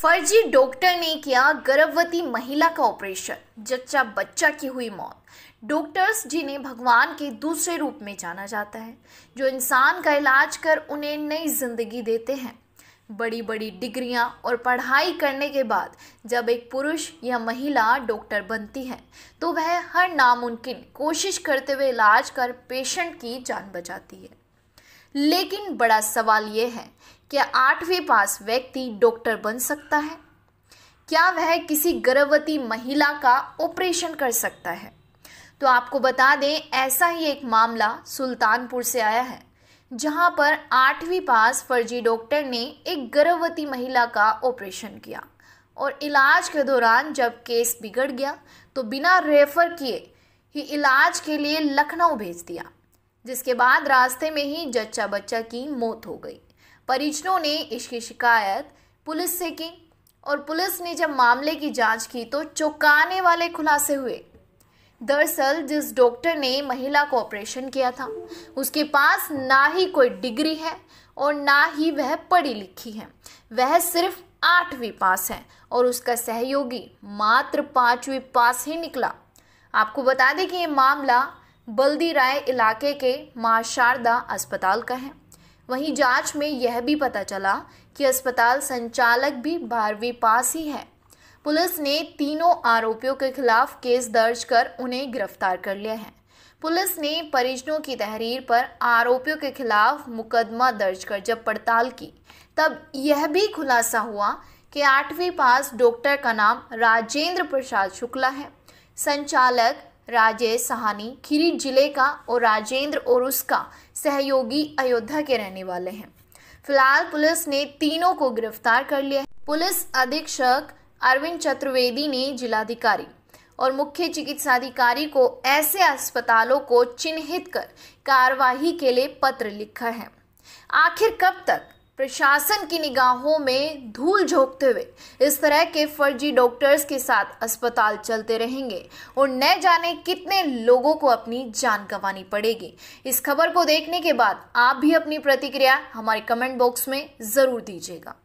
फर्जी डॉक्टर ने किया गर्भवती महिला का ऑपरेशन जच्चा बच्चा की हुई मौत डॉक्टर्स जिन्हें भगवान के दूसरे रूप में जाना जाता है जो इंसान का इलाज कर उन्हें नई जिंदगी देते हैं बड़ी बड़ी डिग्रियां और पढ़ाई करने के बाद जब एक पुरुष या महिला डॉक्टर बनती है तो वह हर नामुमकिन कोशिश करते हुए इलाज कर पेशेंट की जान बचाती है लेकिन बड़ा सवाल ये है कि आठवीं पास व्यक्ति डॉक्टर बन सकता है क्या वह किसी गर्भवती महिला का ऑपरेशन कर सकता है तो आपको बता दें ऐसा ही एक मामला सुल्तानपुर से आया है जहां पर आठवीं पास फर्जी डॉक्टर ने एक गर्भवती महिला का ऑपरेशन किया और इलाज के दौरान जब केस बिगड़ गया तो बिना रेफर किए ही इलाज के लिए लखनऊ भेज दिया जिसके बाद रास्ते में ही जच्चा बच्चा की मौत हो गई परिजनों ने इसकी शिकायत पुलिस से की और पुलिस ने जब मामले की जांच की तो चौंकाने वाले खुलासे हुए दरअसल जिस डॉक्टर ने महिला को ऑपरेशन किया था उसके पास ना ही कोई डिग्री है और ना ही वह पढ़ी लिखी है वह सिर्फ आठवीं पास है और उसका सहयोगी मात्र पांचवी पास ही निकला आपको बता दें कि ये मामला बल्दी राय इलाके के माँ शारदा अस्पताल का है वहीं जांच में यह भी पता चला कि अस्पताल संचालक भी बारहवीं पास ही है पुलिस ने तीनों आरोपियों के खिलाफ केस दर्ज कर उन्हें गिरफ्तार कर लिया है पुलिस ने परिजनों की तहरीर पर आरोपियों के खिलाफ मुकदमा दर्ज कर जब पड़ताल की तब यह भी खुलासा हुआ कि आठवीं पास डॉक्टर का नाम राजेंद्र प्रसाद शुक्ला है संचालक राजेश सहानी खीरी जिले का और राजेंद्र और उसका सहयोगी अयोध्या के रहने वाले हैं फिलहाल पुलिस ने तीनों को गिरफ्तार कर लिया है पुलिस अधीक्षक अरविंद चतुर्वेदी ने जिलाधिकारी और मुख्य चिकित्साधिकारी को ऐसे अस्पतालों को चिन्हित कर कार्यवाही के लिए पत्र लिखा है आखिर कब तक प्रशासन की निगाहों में धूल झोंकते हुए इस तरह के फर्जी डॉक्टर्स के साथ अस्पताल चलते रहेंगे और न जाने कितने लोगों को अपनी जान गंवानी पड़ेगी इस खबर को देखने के बाद आप भी अपनी प्रतिक्रिया हमारे कमेंट बॉक्स में ज़रूर दीजिएगा